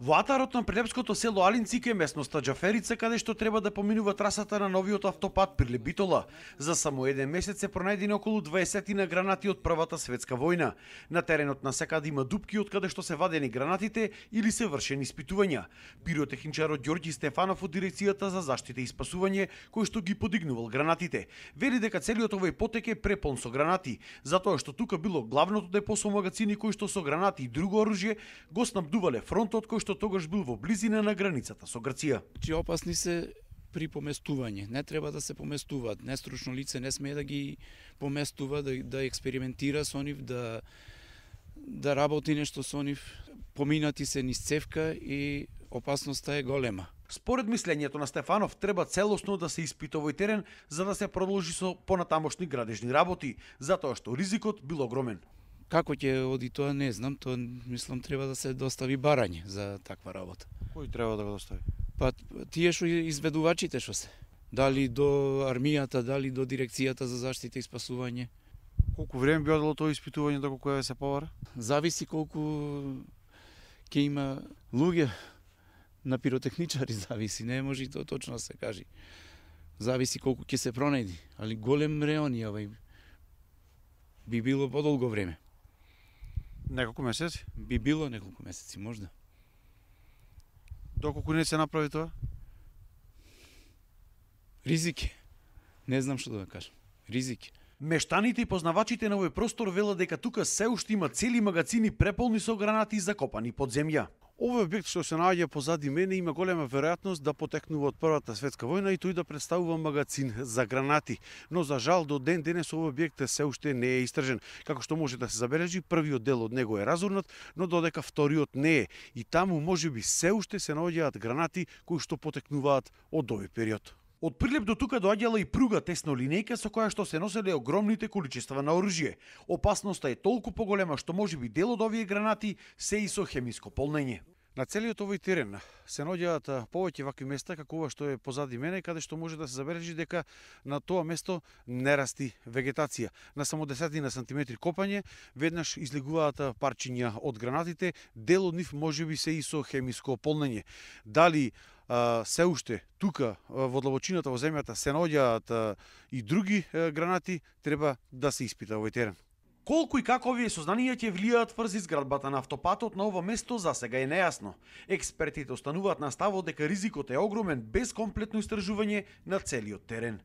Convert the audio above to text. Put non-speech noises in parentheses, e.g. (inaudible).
Во атарот на прилепското село Алинци кај местноста Џаферица каде што треба да поминува трасата на новиот автопат Прилебитола, За само еден месец се пронајдени околу 20 на гранати од Првата светска војна. На теренот на секаде има дупки од каде што се вадени гранатите или се вршени испитувања. Пиротехничарот Ѓорѓи Стефанов од дирекцијата за заштита и спасување кој што ги подигнувал гранатите, вели дека целиот овој потек е препон со гранати, затоа што тука било главното депо со магазини кои што со гранати и друго оружје го снабдувале фронтот кој Што тогаш бил во близина на границата со Грција. Чи значи, опасни се при поместување. Не треба да се поместуваат. Нестручно лице не смее да ги поместува, да, да експериментира со нив, да да работи нешто со нив. Поминати се низ цевка и опасноста е голема. Според мислењето на Стефанов, треба целосно да се испита овој терен за да се продолжи со понатамошни градежни работи, затоа што ризикот бил огромен. Како ќе оди тоа не знам, тоа мислам треба да се достави барање за таква работа. Кој треба да го достави? Па тие што изведувачите што се. Дали до армијата, дали до дирекцијата за заштита и спасување. Колку време би одело тоа испитување до кога се повара? Зависи колку ќе има луѓе на пиротехничари (laughs) зависи, не може и тоа точно да се кажи. Зависи колку ќе се пронајди, али голем реон е овај. Би било подолго време. Неколку месеци? Би било неколку месеци, можда. Доколку не се направи тоа? Ризики. Не знам што да кажам. Ризики. Мештаните и познавачите на овој простор велат дека тука се уште има цели магазини преполни со гранати закопани под земја. Овој објект што се наоѓа позади мене има голема веројатност да потекнува од Првата светска војна и тој да представува магазин за гранати. Но за жал до ден денес овој објект се уште не е истражен. Како што може да се забележи, првиот дел од него е разурнат, но додека вториот не е. И таму можеби се уште се наоѓаат гранати кои што потекнуваат од овој период. Од Прилеп до тука доаѓала и пруга тесно линејка со која што се носеле огромните количества на оружје. Опасноста е толку поголема што може би дел од овие гранати се и со хемиско полнење. На целиот овој терен се наоѓаат повеќе вакви места како ова што е позади мене, каде што може да се забележи дека на тоа место не расти вегетација. На само десетина сантиметри копање, веднаш излегуваат парчиња од гранатите, дел од нив можеби се и со хемиско полнење. Дали се уште тука во длабочината во земјата се наоѓаат и други гранати, треба да се испита овој терен. Колку и како овие сознанија ќе влијаат врз изградбата на автопатот на ова место за сега е нејасно. Експертите остануваат на ставот дека ризикот е огромен без комплетно истражување на целиот терен.